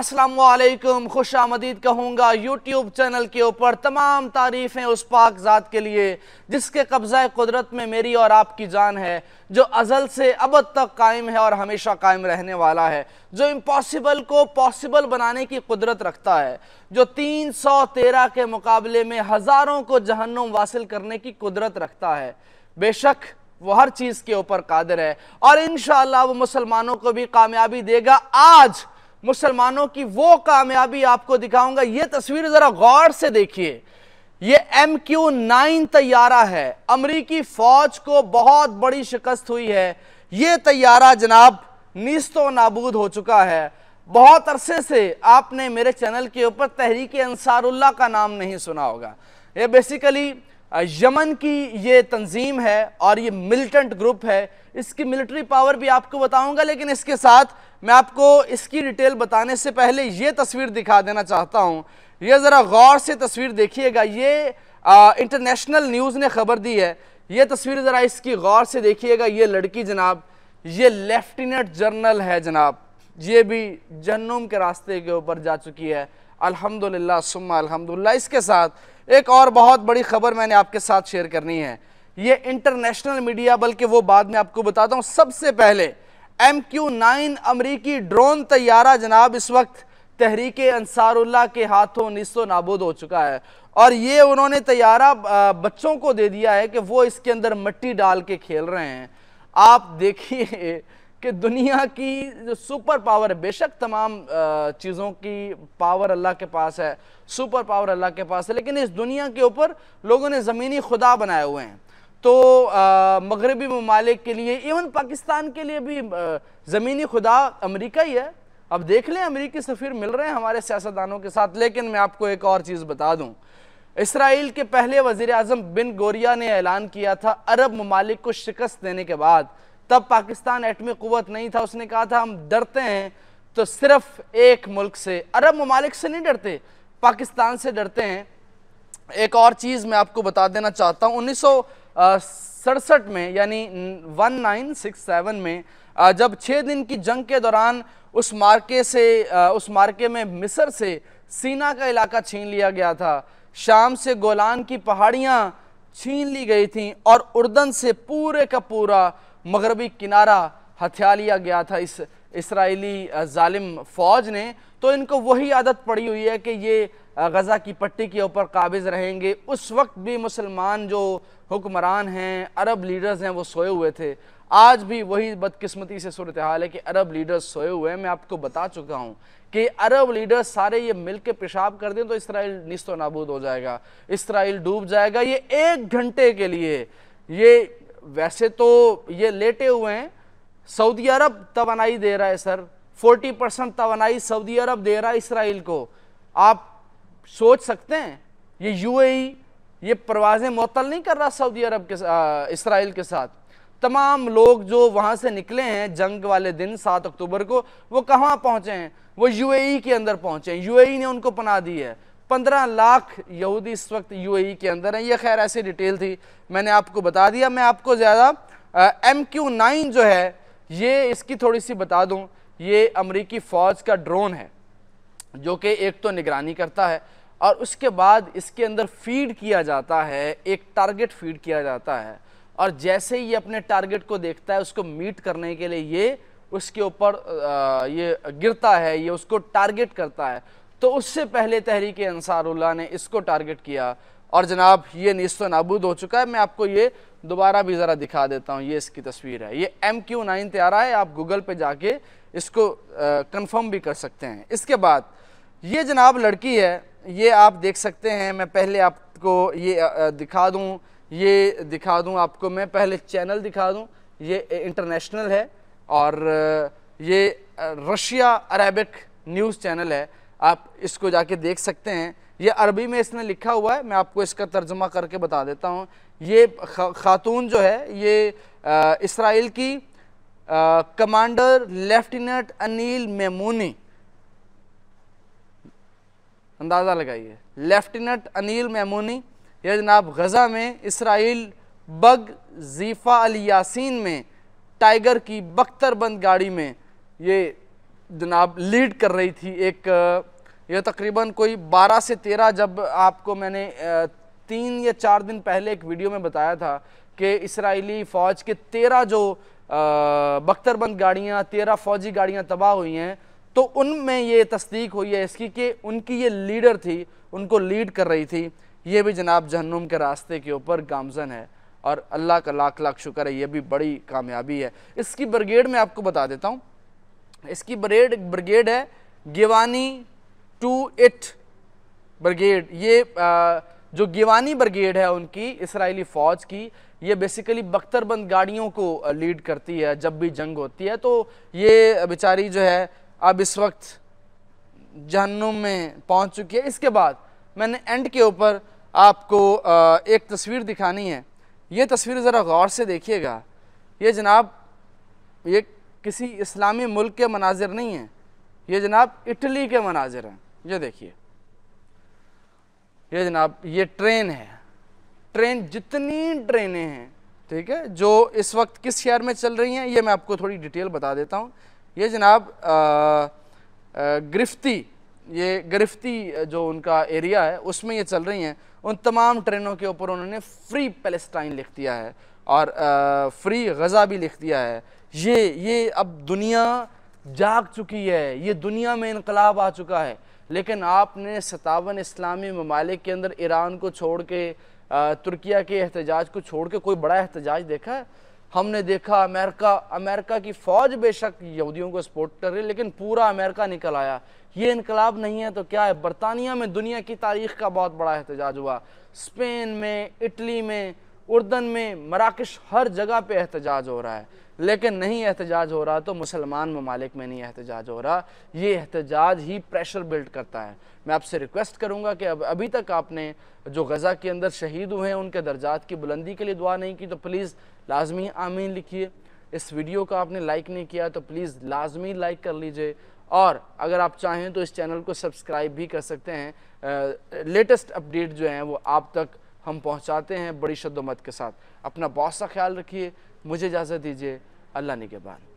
असलम खुश आमदीद कहूँगा यूट्यूब चैनल के ऊपर तमाम तारीफ़ें उस पाक ज़ात के लिए जिसके कब्ज़ा कुदरत में मेरी और आपकी जान है जो अज़ल से अब तक कायम है और हमेशा कायम रहने वाला है जो इम्पॉसिबल को पॉसिबल बनाने की कुदरत रखता है जो तीन सौ तेरह के मुकाबले में हज़ारों को जहन्नुम वासिल करने की कुदरत रखता है बेशक वो हर चीज़ के ऊपर कादिर है और इन वो मुसलमानों को भी कामयाबी देगा आज मुसलमानों की वो कामयाबी आपको दिखाऊंगा ये तस्वीर ज़रा गौर से देखिए ये एम क्यू नाइन तैयारा है अमरीकी फ़ौज को बहुत बड़ी शिकस्त हुई है ये तैयारा जनाब नीस्तो नाबूद हो चुका है बहुत अरसे से आपने मेरे चैनल के ऊपर तहरीक अंसारुल्ला का नाम नहीं सुना होगा ये बेसिकली यमन की ये तंजीम है और ये मिलिटेंट ग्रुप है इसकी मिलिट्री पावर भी आपको बताऊंगा लेकिन इसके साथ मैं आपको इसकी डिटेल बताने से पहले ये तस्वीर दिखा देना चाहता हूँ ये ज़रा गौर से तस्वीर देखिएगा ये इंटरनेशनल न्यूज़ ने खबर दी है ये तस्वीर ज़रा इसकी गौर से देखिएगा ये लड़की जनाब ये लेफ्टिनेंट जनरल है जनाब ये भी जन्नुम के रास्ते के ऊपर जा चुकी है अल्हम्दुलिल्लाह सुम्मा अल्हम्दुलिल्लाह इसके साथ एक और बहुत बड़ी खबर मैंने आपके साथ शेयर करनी है ये इंटरनेशनल मीडिया बल्कि वो बाद में आपको बताता हूँ सबसे पहले एम क्यू नाइन अमरीकी ड्रोन तैयारा जनाब इस वक्त तहरीक अंसारुल्ला के हाथों निस्तो नाबूद हो चुका है और ये उन्होंने तैयारा बच्चों को दे दिया है कि वो इसके अंदर मट्टी डाल के खेल रहे हैं आप देखिए कि दुनिया की जो सुपर पावर है बेशक तमाम चीज़ों की पावर अल्लाह के पास है सुपर पावर अल्लाह के पास है लेकिन इस दुनिया के ऊपर लोगों ने ज़मीनी खुदा बनाए हुए हैं तो मगरबी ममालिक के लिए इवन पाकिस्तान के लिए भी ज़मीनी खुदा अमरीका ही है अब देख लें अमरीकी सफ़ीर मिल रहे हैं हमारे सियासतदानों के साथ लेकिन मैं आपको एक और चीज़ बता दूँ इसराइल के पहले वजीर अजम बिन गोरिया ने ऐलान किया था अरब ममालिक को शिकस्त देने के बाद तब पाकिस्तान एटमी कुत नहीं था उसने कहा था हम डरते हैं तो सिर्फ एक मुल्क से अरब ममालिक से नहीं डरते पाकिस्तान से डरते हैं एक और चीज़ मैं आपको बता देना चाहता हूँ उन्नीस सड़सठ में यानी 1967 में जब छः दिन की जंग के दौरान उस मार्के से उस मार्के में मिस्र से सीना का इलाका छीन लिया गया था शाम से गोलान की पहाड़ियाँ छीन ली गई थीं और उर्दन से पूरे का पूरा मगरबी किनारा हथिया लिया गया था इस इसराइली ालिम फ़ौज ने तो इनको वही आदत पड़ी हुई है कि ये गज़ा की पट्टी के ऊपर काबिज़ रहेंगे उस वक्त भी मुसलमान जो हुक्मरान हैं अरब लीडर्स हैं वो सोए हुए थे आज भी वही बदकिस्मती से सूरत हाल है कि अरब लीडर्स सोए हुए हैं मैं आपको बता चुका हूँ कि अरब लीडर्स सारे ये मिल के पेशाब कर दें तो इसराइल नस्त नाबूद हो जाएगा इसराइल डूब जाएगा ये एक घंटे के लिए ये वैसे तो ये लेटे हुए हैं सऊदी अरब तोनाई दे रहा है सर 40 परसेंट तोनाई सऊदी अरब दे रहा है इसराइल को आप सोच सकते हैं ये यूएई ये परवाज़ें मअतल नहीं कर रहा सऊदी अरब के इसराइल के साथ तमाम लोग जो वहाँ से निकले हैं जंग वाले दिन सात अक्टूबर को वो कहाँ पहुँचे हैं वो यूएई के अंदर पहुँचे हैं यूएई ने उनको पना दी है पंद्रह लाख यहूदी इस वक्त यूएई के अंदर हैं ये खैर ऐसी डिटेल थी मैंने आपको बता दिया मैं आपको ज़्यादा एम क्यू नाइन जो है ये इसकी थोड़ी सी बता दूँ ये अमरीकी फ़ौज का ड्रोन है जो कि एक तो निगरानी करता है और उसके बाद इसके अंदर फीड किया जाता है एक टारगेट फीड किया जाता है और जैसे ही ये अपने टारगेट को देखता है उसको मीट करने के लिए ये उसके ऊपर ये गिरता है ये उसको टारगेट करता है तो उससे पहले तहरीक अंसारुल्ला ने इसको टारगेट किया और जनाब ये निस्त नाबूद हो चुका है मैं आपको ये दोबारा भी ज़रा दिखा देता हूँ ये इसकी तस्वीर है ये एम क्यू नाइन त्यारा है आप गूगल पे जाके इसको कंफर्म भी कर सकते हैं इसके बाद ये जनाब लड़की है ये आप देख सकते हैं मैं पहले आपको ये दिखा दूँ ये दिखा दूँ आपको मैं पहले चैनल दिखा दूँ ये इंटरनेशनल है और ये रशिया अरेबिक न्यूज़ चैनल है आप इसको जाके देख सकते हैं ये अरबी में इसने लिखा हुआ है मैं आपको इसका तर्जमा करके बता देता हूँ ये खातून जो है ये इसराइल की आ, कमांडर लेफ्टिनेंट अनिल मेमोनी अंदाज़ा लगाइए लेफ्टिनेंट अनिल मेमोनी यह जनाब गज़ा में इसराइल बग जीफ़ा अल यासीन में टाइगर की बख्तरबंद गाड़ी में ये जनाब लीड कर रही थी एक यह तकरीबन कोई 12 से 13 जब आपको मैंने तीन या चार दिन पहले एक वीडियो में बताया था कि इसराइली फ़ौज के 13 जो बख्तरबंद गाड़ियाँ 13 फ़ौजी गाड़ियाँ तबाह हुई हैं तो उनमें ये तस्दीक हुई है इसकी कि उनकी ये लीडर थी उनको लीड कर रही थी ये भी जनाब जहनुम के रास्ते के ऊपर गामजन है और अल्लाह का लाख लाख शुक्र है ये भी बड़ी कामयाबी है इसकी ब्रिगेड में आपको बता देता हूँ इसकी ब्रेड ब्रिगेड है गिवानी टू इट ब्रिगेड ये आ, जो गिवानी ब्रिगेड है उनकी इसराइली फ़ौज की ये बेसिकली बख्तरबंद गाड़ियों को लीड करती है जब भी जंग होती है तो ये बेचारी जो है अब इस वक्त जहन्नुम में पहुंच चुकी है इसके बाद मैंने एंड के ऊपर आपको एक तस्वीर दिखानी है ये तस्वीर ज़रा गौर से देखिएगा ये जनाब ये किसी इस्लामी मुल्क के मनाजिर नहीं हैं ये जनाब इटली के मनाजिर हैं ये देखिए ये जनाब ये ट्रेन है ट्रेन जितनी ट्रेनें हैं ठीक है जो इस वक्त किस शहर में चल रही हैं ये मैं आपको थोड़ी डिटेल बता देता हूँ ये जनाब गिरफ्ती ये गिरफ्ती जो उनका एरिया है उसमें ये चल रही हैं उन तमाम ट्रेनों के ऊपर उन्होंने फ्री पेलेस्टाइन लिख दिया है और आ, फ्री गज़ा भी लिख दिया है ये ये अब दुनिया जाग चुकी है ये दुनिया में इनकलाब आ चुका है लेकिन आपने सतावन इस्लामी ममालिक के अंदर ईरान को छोड़ के तुर्किया के एहतजाज को छोड़ के कोई बड़ा एहतजाज देखा है हमने देखा अमेरिका अमेरिका की फ़ौज बेशक यहूदियों को सपोर्ट कर रही है लेकिन पूरा अमेरिका निकल आया ये इनकलाब नहीं है तो क्या है बरतानिया में दुनिया की तारीख का बहुत बड़ा एहतजाज हुआ स्पेन में इटली में उर्दन में मराकश हर जगह पे एहतजाज हो रहा है लेकिन नहीं एहतजाज हो रहा तो मुसलमान ममालिक में नहीं एहतजाज हो रहा ये एहतजाज ही प्रेशर बिल्ड करता है मैं आपसे रिक्वेस्ट करूँगा कि अब अभी तक आपने जो गज़ा के अंदर शहीद हुए हैं उनके दर्जात की बुलंदी के लिए दुआ नहीं की तो प्लीज़ लाजमी आमीन लिखिए इस वीडियो को आपने लाइक नहीं किया तो प्लीज़ लाजमी लाइक कर लीजिए और अगर आप चाहें तो इस चैनल को सब्सक्राइब भी कर सकते हैं लेटेस्ट अपडेट जो हैं वो आप तक हम पहुँचाते हैं बड़ी शद्दोमत के साथ अपना बहुत सा ख्याल रखिए मुझे इजाज़त दीजिए अल्लाह बाद